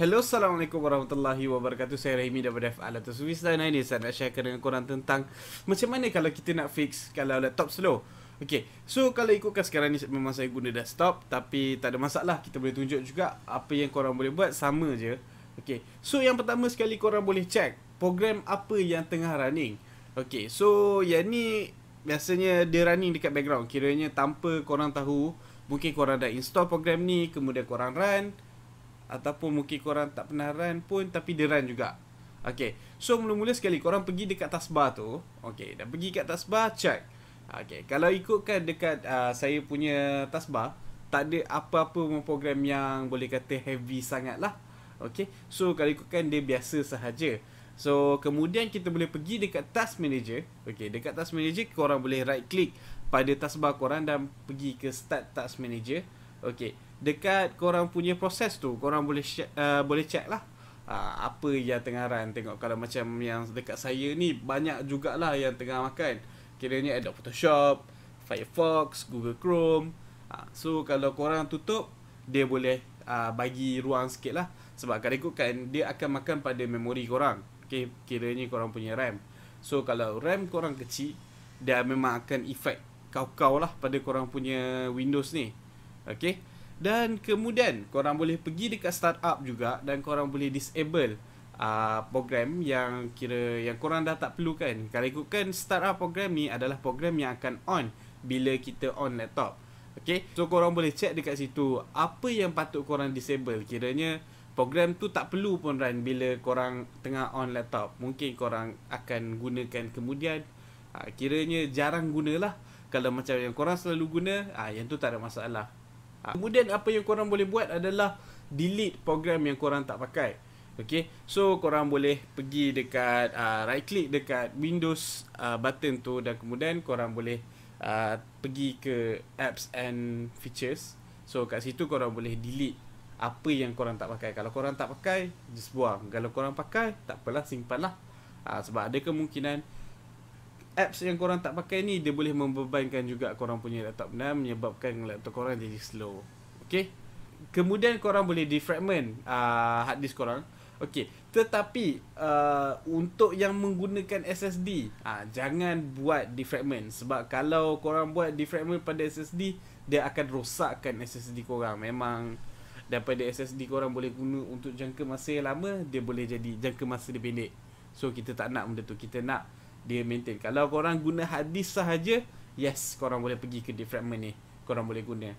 Hello, Assalamualaikum Warahmatullahi Wabarakatuh Saya Rahimi daripada FAL atau Suvis Dan hari ini saya nak sharekan dengan korang tentang Macam mana kalau kita nak fix kalau laptop slow Okay, so kalau ikutkan sekarang ni memang saya guna desktop Tapi tak ada masalah, kita boleh tunjuk juga Apa yang korang boleh buat, sama je Okay, so yang pertama sekali korang boleh check Program apa yang tengah running Okay, so yang ni Biasanya dia running dekat background Kiranya tanpa korang tahu Mungkin korang dah install program ni Kemudian korang run Ataupun mungkin korang tak pernah run pun Tapi dia run juga Okay So mula-mula sekali korang pergi dekat tasbah tu Okay Dah pergi dekat tasbah Check Okay Kalau ikutkan dekat uh, saya punya tasbah Tak ada apa-apa program yang boleh kata heavy sangat lah Okay So kalau ikutkan dia biasa sahaja So kemudian kita boleh pergi dekat task manager Okay dekat task manager korang boleh right click Pada taskbar korang dan pergi ke start task manager Okay dekat korang punya proses tu korang boleh uh, boleh check lah uh, apa yang tengah run tengok kalau macam yang dekat saya ni banyak jugalah yang tengah makan kiranya ada Photoshop Firefox Google Chrome uh, so kalau korang tutup dia boleh uh, bagi ruang sikit lah sebab kalau ikutkan dia akan makan pada memori korang okay, kiranya korang punya RAM so kalau RAM korang kecil dia memang akan efek kau-kau lah pada korang punya Windows ni okay dan kemudian korang boleh pergi dekat startup juga dan korang boleh disable uh, program yang kira yang korang dah tak perlukan kalau ikutkan startup program ni adalah program yang akan on bila kita on laptop Okay, so korang boleh check dekat situ apa yang patut korang disable kiranya program tu tak perlu pun run bila korang tengah on laptop mungkin korang akan gunakan kemudian uh, kiranya jarang gunalah kalau macam yang korang selalu guna ah yang tu tak ada masalah Ah, kemudian apa yang korang boleh buat adalah delete program yang korang tak pakai. okay? So korang boleh pergi dekat uh, right click dekat Windows uh, button tu dan kemudian korang boleh uh, pergi ke apps and features. So kat situ korang boleh delete apa yang korang tak pakai. Kalau korang tak pakai, just buang. Kalau korang pakai, tak apalah simpanlah. Uh, sebab ada kemungkinan apps yang korang tak pakai ni dia boleh membebankan juga korang punya laptop dan menyebabkan laptop korang jadi slow. Okey. Kemudian korang boleh defragment uh, hard disk korang. Okey, tetapi uh, untuk yang menggunakan SSD, uh, ah, jangan buat defragment sebab kalau korang buat defragment pada SSD, dia akan rosakkan SSD korang. Memang daripada SSD korang boleh guna untuk jangka masa yang lama, dia boleh jadi jangka masa dia pendek. So kita tak nak benda tu. Kita nak dia maintain kalau korang guna hadis sahaja yes korang boleh pergi ke defragment ni korang boleh guna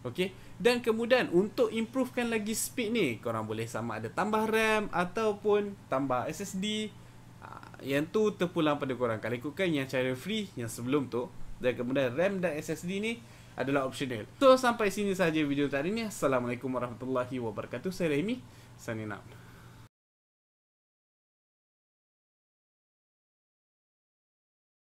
Okay Dan kemudian Untuk improvekan lagi speed ni Korang boleh sama ada Tambah RAM Ataupun Tambah SSD ah, Yang tu terpulang pada korang Kalau ikutkan yang cara free Yang sebelum tu Dan kemudian RAM dan SSD ni Adalah optional So sampai sini saja video tadi ni Assalamualaikum warahmatullahi wabarakatuh Saya Remy Signing out